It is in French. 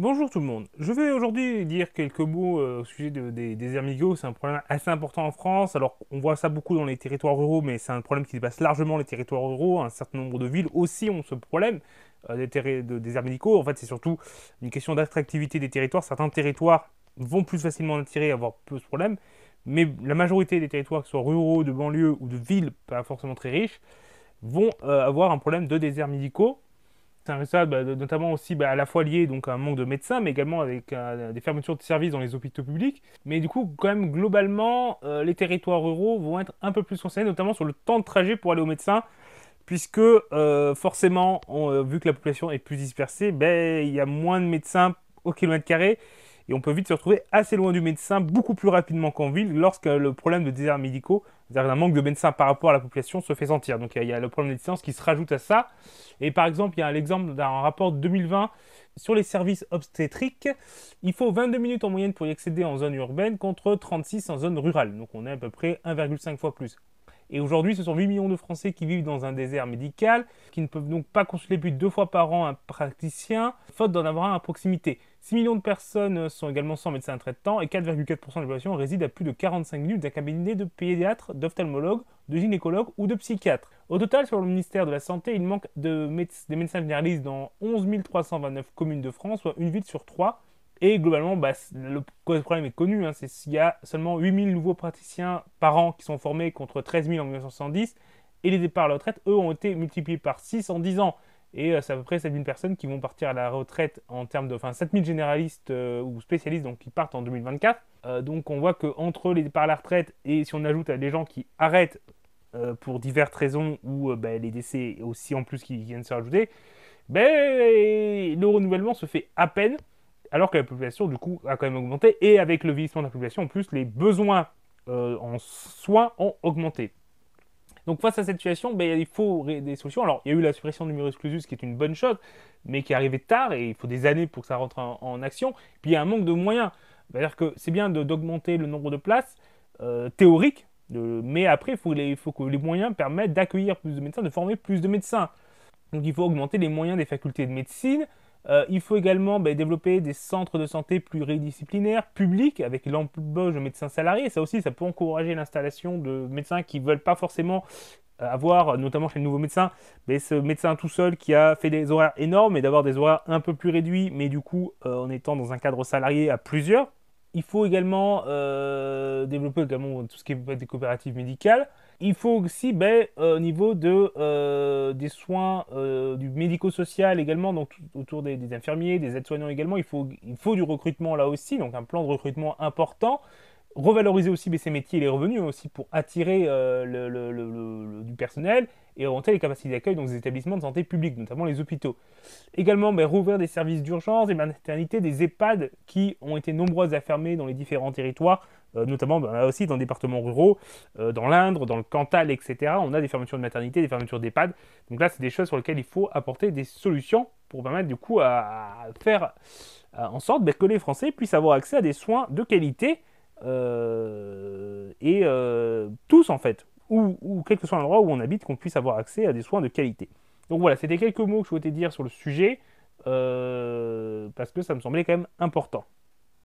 Bonjour tout le monde. Je vais aujourd'hui dire quelques mots euh, au sujet des, déserts médicaux, C'est un problème assez important en France. Alors, on voit ça beaucoup dans les territoires ruraux, mais c'est un problème qui dépasse largement les territoires ruraux. Un certain nombre de villes aussi ont ce problème euh, des, déserts médicaux, En fait, c'est surtout une question d'attractivité des territoires. Certains territoires vont plus facilement attirer et avoir peu ce problème. Mais la majorité des territoires, que ce soit ruraux, de banlieue ou de villes pas forcément très riches, vont euh, avoir un problème de déserts médicaux bah, notamment aussi bah, à la fois lié donc, à un manque de médecins, mais également avec euh, des fermetures de services dans les hôpitaux publics. Mais du coup, quand même, globalement, euh, les territoires ruraux vont être un peu plus concernés, notamment sur le temps de trajet pour aller au médecin, puisque euh, forcément, vu que la population est plus dispersée, ben, il y a moins de médecins au kilomètre carré et on peut vite se retrouver assez loin du médecin, beaucoup plus rapidement qu'en ville, lorsque le problème de déserts médicaux, c'est-à-dire un manque de médecins par rapport à la population, se fait sentir. Donc il y, a le problème des distances qui se rajoute à ça. Et par exemple, il y a l'exemple d'un rapport de 2020 sur les services obstétriques. Il faut 22 minutes en moyenne pour y accéder en zone urbaine contre 36 en zone rurale. Donc on est à peu près 1,5 fois plus. Et aujourd'hui, ce sont 8 millions de Français qui vivent dans un désert médical, qui ne peuvent donc pas consulter plus de deux fois par an un praticien, faute d'en avoir un à proximité. 6 millions de personnes euh, sont également sans médecin traitant et 4,4% de la population réside à plus de 45 minutes d'un cabinet de pédiatre, d'ophtalmologues, de gynécologues ou de psychiatres. Au total, selon le ministère de la Santé, il manque de des médecins généralistes dans 11 329 communes de France, soit une ville sur trois. Et globalement, bah, le problème est connu. Hein, c'est qu'il y a seulement 8 000 nouveaux praticiens par an qui sont formés contre 13 000 en 1970. Et les départs à la retraite, eux, ont été multipliés par 6 en 10 ans. Et euh, c'est à peu près 7000 personnes qui vont partir à la retraite en termes de. Enfin, 7000 généralistes euh, ou spécialistes donc, qui partent en 2024. Euh, donc on voit qu'entre les départs à la retraite et si on ajoute à des gens qui arrêtent pour diverses raisons ou bah, les décès aussi en plus qui viennent se rajouter, bah, le renouvellement se fait à peine alors que la population du coup a quand même augmenté et avec le vieillissement de la population en plus les besoins en soins ont augmenté. Donc face à cette situation, ben, il faut des solutions. Alors il y a eu la suppression du numerus ce qui est une bonne chose, mais qui est arrivée tard et il faut des années pour que ça rentre en, action. Puis il y a un manque de moyens. C'est-à-dire que c'est bien d'augmenter le nombre de places euh, théoriques, mais après il faut que les moyens permettent d'accueillir plus de médecins, de former plus de médecins. Donc il faut augmenter les moyens des facultés de médecine, euh, il faut également ben, développer des centres de santé pluridisciplinaires, publics, avec l'embauche de médecins salariés. Ça aussi, ça peut encourager l'installation de médecins qui ne veulent pas forcément euh, avoir, notamment chez les nouveaux médecins, mais ce médecin tout seul qui a fait des horaires énormes et d'avoir des horaires un peu plus réduits, mais du coup euh, en étant dans un cadre salarié à plusieurs. Il faut également développer tout ce qui est des coopératives médicales il faut aussi, ben, euh, au niveau de, euh, des soins euh, du médico-social également, donc autour des, infirmiers, des aides-soignants également, il faut, il faut du recrutement là aussi, donc un plan de recrutement important revaloriser aussi ces métiers et les revenus, aussi pour attirer euh, le, du personnel et augmenter les capacités d'accueil dans les établissements de santé publique, notamment les hôpitaux. Également, ben, rouvrir des services d'urgence, et maternité, des EHPAD qui ont été nombreuses à fermer dans les différents territoires, euh, notamment ben, là aussi dans les départements ruraux, euh, dans l'Indre, dans le Cantal, etc. On a des fermetures de maternité, des fermetures d'EHPAD. Donc là, c'est des choses sur lesquelles il faut apporter des solutions pour permettre du coup à, faire en sorte ben, que les Français puissent avoir accès à des soins de qualité euh, et euh, tous en fait, ou, quel que soit l'endroit où on habite, qu'on puisse avoir accès à des soins de qualité. Donc voilà, c'était quelques mots que je souhaitais dire sur le sujet, euh, parce que ça me semblait quand même important.